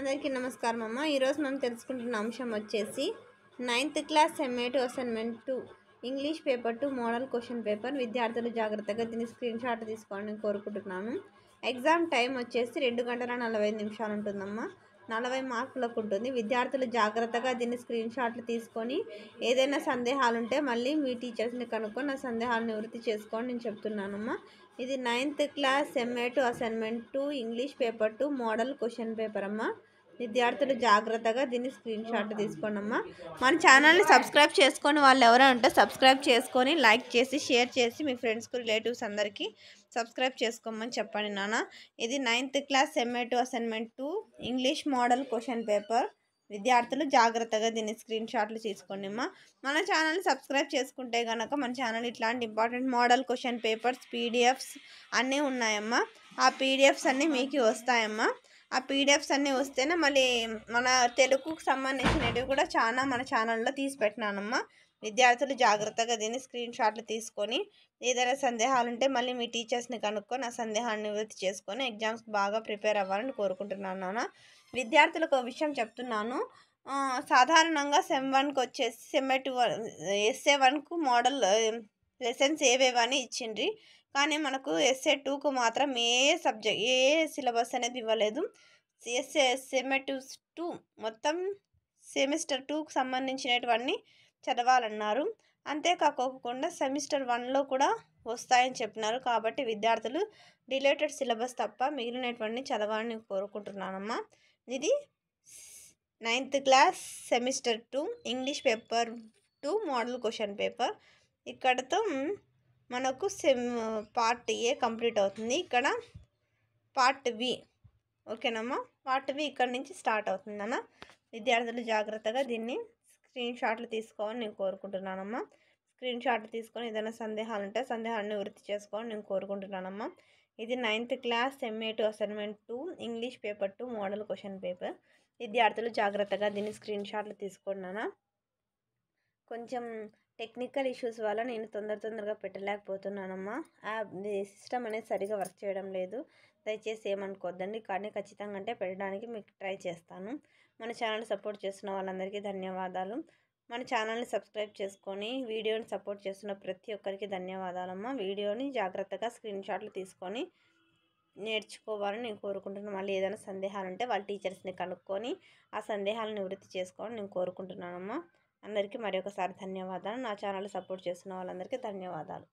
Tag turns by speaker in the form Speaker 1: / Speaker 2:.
Speaker 1: అందరికీ నమస్కారం అమ్మ ఈరోజు మనం తెలుసుకుంటున్న అంశం వచ్చేసి ninth class MA two assignment two English paper two model question paper విద్యార్థులు జాగ్రత్తగా దీన్ని స్క్రీన్ షాట్ తీసుకోవాలని కోరుకుంటున్నాను ఎగ్జామ్ టైం వచ్చేసి రెండు గంటల నలభై నిమిషాలు ఉంటుందమ్మా నలభై మార్కులకు ఉంటుంది విద్యార్థులు జాగ్రత్తగా దీన్ని స్క్రీన్ షాట్లు తీసుకొని ఏదైనా సందేహాలు ఉంటే మళ్ళీ మీ టీచర్స్ని కనుక్కొని నా సందేహాలు నివృత్తి చేసుకొని నేను చెప్తున్నానమ్మా ఇది ninth class sem A two assignment two English paper two model question paper అమ్మా విద్యార్థులు జాగ్రత్తగా దీన్ని స్క్రీన్ షాట్ తీసుకోండి అమ్మా మన ఛానల్ని సబ్స్క్రైబ్ చేసుకొని వాళ్ళు ఎవరైనా ఉంటే సబ్స్క్రైబ్ చేసుకొని లైక్ చేసి షేర్ చేసి మీ ఫ్రెండ్స్కు రిలేటివ్స్ అందరికీ సబ్స్క్రైబ్ చేసుకోమని చెప్పండి నాన్న ఇది ninth class two assignment two English model question paper విద్యార్థులు జాగ్రత్తగా దీన్ని స్క్రీన్ షాట్లు తీసుకోండి అమ్మా మన ఛానల్ని సబ్స్క్రైబ్ చేసుకుంటే కనుక మన ఛానల్ ఇట్లాంటి important model question papers PDFs అన్నీ ఉన్నాయమ్మా ఆ పీడిఎఫ్స్ అన్నీ మీకు వస్తాయమ్మా ఆ పీడిఎఫ్స్ అన్నీ వస్తేనే మళ్ళీ మన తెలుగుకు సంబంధించినవి కూడా చాలా మన ఛానల్లో తీసి పెట్టినానమ్మా విద్యార్థులు జాగ్రత్తగా దీన్ని స్క్రీన్ షాట్లు తీసుకొని ఏదైనా సందేహాలు ఉంటే మళ్ళీ మీ టీచర్స్ని కనుక్కొని ఆ సందేహాన్ని నివృత్తి చేసుకొని ఎగ్జామ్స్ బాగా ప్రిపేర్ అవ్వాలని కోరుకుంటున్నాను నాన్న విద్యార్థులకు ఒక విషయం చెప్తున్నాను సాధారణంగా సెమ్ వన్కి వచ్చేసి సెమ్ టూ ఎస్ఏ వన్కు మోడల్ లెసన్స్ ఏవేవని ఇచ్చిండ్రి కానీ మనకు ఎస్ఏ టూకు మాత్రం ఏ సబ్జెక్ట్ ఏ సిలబస్ అనేది ఇవ్వలేదు ఎస్ఏ సెమెటివ్స్ టూ మొత్తం సెమిస్టర్ టూకు సంబంధించినటువంటి చదవాలన్నారు అంతేకాకోకుండా సెమిస్టర్ వన్లో కూడా వస్తాయని చెప్పినారు కాబట్టి విద్యార్థులు రిలేటెడ్ సిలబస్ తప్ప మిగిలినటువంటి చదవాలని కోరుకుంటున్నానమ్మా ఇది ninth class semester two English paper two model question paper ఇక్కడతో మనకు సెమ్ పార్ట్ ఏ కంప్లీట్ అవుతుంది ఇక్కడ పార్ట్ బి ఓకేనమ్మా పార్ట్ బి ఇక్కడ నుంచి స్టార్ట్ అవుతుంది అన్న విద్యార్థులు జాగ్రత్తగా దీన్ని స్క్రీన్ షాట్లు తీసుకోవాలని నేను కోరుకుంటున్నానమ్మా స్క్రీన్ షాట్లు తీసుకొని ఏదైనా సందేహాలు ఉంటే సందేహాన్ని వృత్తి చేసుకోవాలని నేను కోరుకుంటున్నానమ్మా ఇది ninth class MA two assignment two English paper two model question paper విద్యార్థులు జాగ్రత్తగా దీన్ని స్క్రీన్ షాట్లు తీసుకున్నానా కొంచెం టెక్నికల్ ఇష్యూస్ వల్ల నేను తొందర తొందరగా పెట్టలేకపోతున్నానమ్మా ఆ సిస్టమ్ అనేది సరిగా వర్క్ చేయడం లేదు దయచేసి ఏమనుకోవద్దండి కానీ ఖచ్చితంగా అంటే పెట్టడానికి మీకు ట్రై చేస్తాను మన ఛానల్ సపోర్ట్ చేస్తున్న వాళ్ళందరికీ ధన్యవాదాలు మన ఛానల్ని సబ్స్క్రైబ్ చేసుకొని వీడియోని సపోర్ట్ చేస్తున్న ప్రతి ఒక్కరికి ధన్యవాదాలమ్మా వీడియోని జాగ్రత్తగా స్క్రీన్ షాట్లు తీసుకొని నేర్చుకోవాలని నేను కోరుకుంటున్నాను మళ్ళీ ఏదైనా సందేహాలు ఉంటే వాళ్ళ టీచర్స్ని కనుక్కొని ఆ సందేహాలను నివృత్తి చేసుకోవాలని నేను కోరుకుంటున్నానమ్మా అందరికీ మరొకసారి ధన్యవాదాలు నా ఛానల్ సపోర్ట్ చేస్తున్న వాళ్ళందరికీ ధన్యవాదాలు